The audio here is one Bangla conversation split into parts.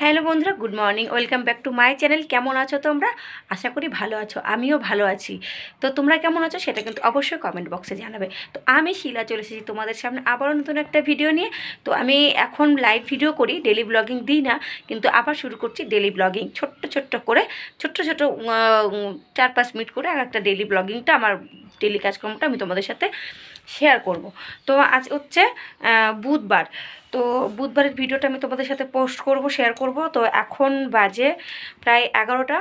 হ্যালো বন্ধুরা good morning welcome back to my channel কেমন আছো তোমরা আশা করি ভালো আছো আমিও ভালো আছি তো তোমরা কেমন আছো সেটা কিন্তু অবশ্যই কমেন্ট বক্সে জানাবে তো আমি শিলা চলে এসেছি তোমাদের সামনে আবারও নতুন একটা ভিডিও নিয়ে তো আমি এখন লাইভ ভিডিও করি ডেলি ব্লগিং দিই না কিন্তু আবার শুরু করছি ডেলি ব্লগিং ছোট্ট ছোট্ট করে ছোট্ট ছোট্ট চার পাঁচ মিনিট করে একটা ডেলি ব্লগিংটা আমার ডেলি কাজকর্মটা আমি তোমাদের সাথে শেয়ার করব তো আজ হচ্ছে বুধবার তো বুধবারের ভিডিওটা আমি তোমাদের সাথে পোস্ট করব শেয়ার করব তো এখন বাজে প্রায় এগারোটা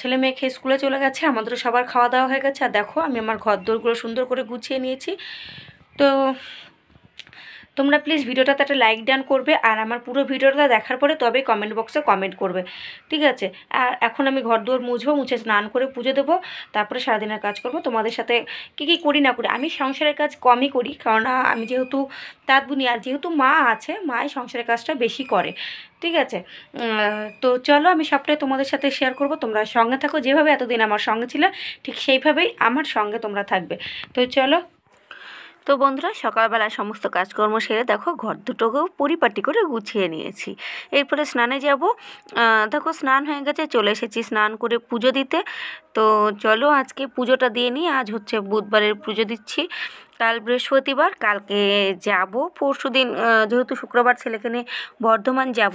ছেলে মেয়ে খেয়ে স্কুলে চলে গেছে আমাদের সবার খাওয়া দাওয়া হয়ে গেছে আর দেখো আমি আমার ঘর দোরগুলো সুন্দর করে গুছিয়ে নিয়েছি তো তোমরা প্লিজ ভিডিওটাতে একটা লাইক ডান করবে আর আমার পুরো ভিডিওটা দেখার পরে তবে কমেন্ট বক্সে কমেন্ট করবে ঠিক আছে আর এখন আমি ঘর দুয়ার মুছবো মুছে স্নান করে পুজো দেবো তারপরে সারাদিনের কাজ করব তোমাদের সাথে কি কি করি না করি আমি সংসারের কাজ কমই করি কারণ আমি যেহেতু তাঁত বুনি আর যেহেতু মা আছে মাই সংসারের কাজটা বেশি করে ঠিক আছে তো চলো আমি সবটাই তোমাদের সাথে শেয়ার করব তোমরা সঙ্গে থাকো যেভাবে এতদিন আমার সঙ্গে ছিল ঠিক সেইভাবেই আমার সঙ্গে তোমরা থাকবে তো চলো তো বন্ধুরা সকালবেলা সমস্ত কাজকর্ম সেরে দেখো ঘর দুটোকেও পরিপাটি করে গুছিয়ে নিয়েছি এরপরে স্নানে যাব দেখো স্নান হয়ে গেছে চলে এসেছি স্নান করে পুজো দিতে তো চলো আজকে পুজোটা দিয়ে নিই আজ হচ্ছে বুধবারের পুজো দিচ্ছি কাল বৃহস্পতিবার কালকে যাব পরশু দিন যেহেতু শুক্রবার ছেলেখানে বর্ধমান যাব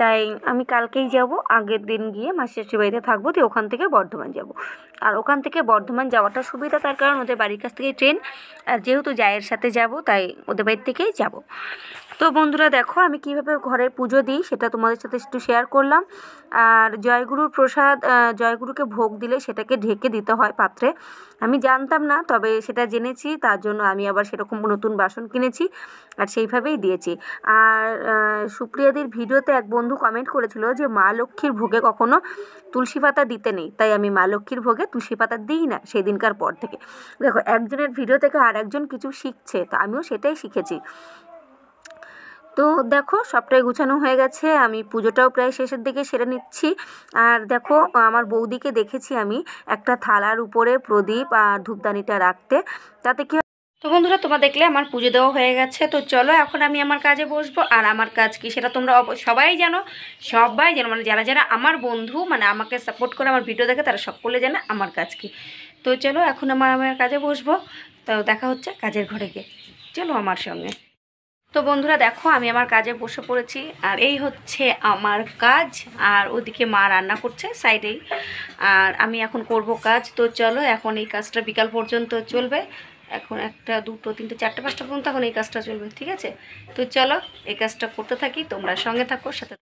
তাই আমি কালকেই যাব আগের দিন গিয়ে মাসি বাড়িতে থাকবো দিয়ে ওখান থেকে বর্ধমান যাব আর ওখান থেকে বর্ধমান যাওয়াটা সুবিধা তার কারণ ওদের বাড়ির কাছ থেকে ট্রেন আর যেহেতু জায়ের সাথে যাব তাই ওদের বাড়ির থেকেই যাব তো বন্ধুরা দেখো আমি কিভাবে ঘরের পুজো দিই সেটা তোমাদের সাথে একটু শেয়ার করলাম আর জয়গুরুর প্রসাদ জয়গুরুকে ভোগ দিলে সেটাকে ঢেকে দিতে হয় পাত্রে আমি জানতাম না তবে সেটা জেনেছি তার জন্য আমি আবার সেরকম নতুন বাসন কিনেছি আর সেইভাবেই দিয়েছি আর সুপ্রিয়াদের ভিডিওতে এক বন্ধু কমেন্ট করেছিল যে মা লক্ষ্মীর ভোগে কখনো তুলসী পাতা দিতে নেই তাই আমি মা লক্ষ্মীর ভোগে তুলসী পাতা দিই না সেদিনকার পর থেকে দেখো একজনের ভিডিও থেকে আর একজন কিছু শিখছে তো আমিও সেটাই শিখেছি তো দেখো সবটাই গুছানো হয়ে গেছে আমি পুজোটাও প্রায় শেষের দিকে সেরে নিচ্ছি আর দেখো আমার বৌদিকে দেখেছি আমি একটা থালার উপরে প্রদীপ আর ধূপদানিটা রাখতে তাতে কি তো বন্ধুরা তোমরা দেখলে আমার পুজো দেওয়া হয়ে গেছে তো চলো এখন আমি আমার কাজে বসবো আর আমার কাজ কি সেটা তোমরা সবাই জানো সবাই জানো মানে যারা যারা আমার বন্ধু মানে আমাকে সাপোর্ট করে আমার ভিডিও দেখে তারা সকলে জানে আমার কাজ কি তো চলো এখন আমার আমার কাজে বসবো তো দেখা হচ্ছে কাজের ঘরে গিয়ে চলো আমার সঙ্গে তো বন্ধুরা দেখো আমি আমার কাজে বসে পড়েছি আর এই হচ্ছে আমার কাজ আর ওদিকে মা রান্না করছে সাইডেই আর আমি এখন করব কাজ তো চলো এখন এই কাজটা বিকাল পর্যন্ত চলবে এখন একটা দুটো তিনটে চারটে পাঁচটা পর্যন্ত এখন এই কাজটা চলবে ঠিক আছে তো চলো এই কাজটা করতে থাকি তোমরা সঙ্গে থাকো সাথে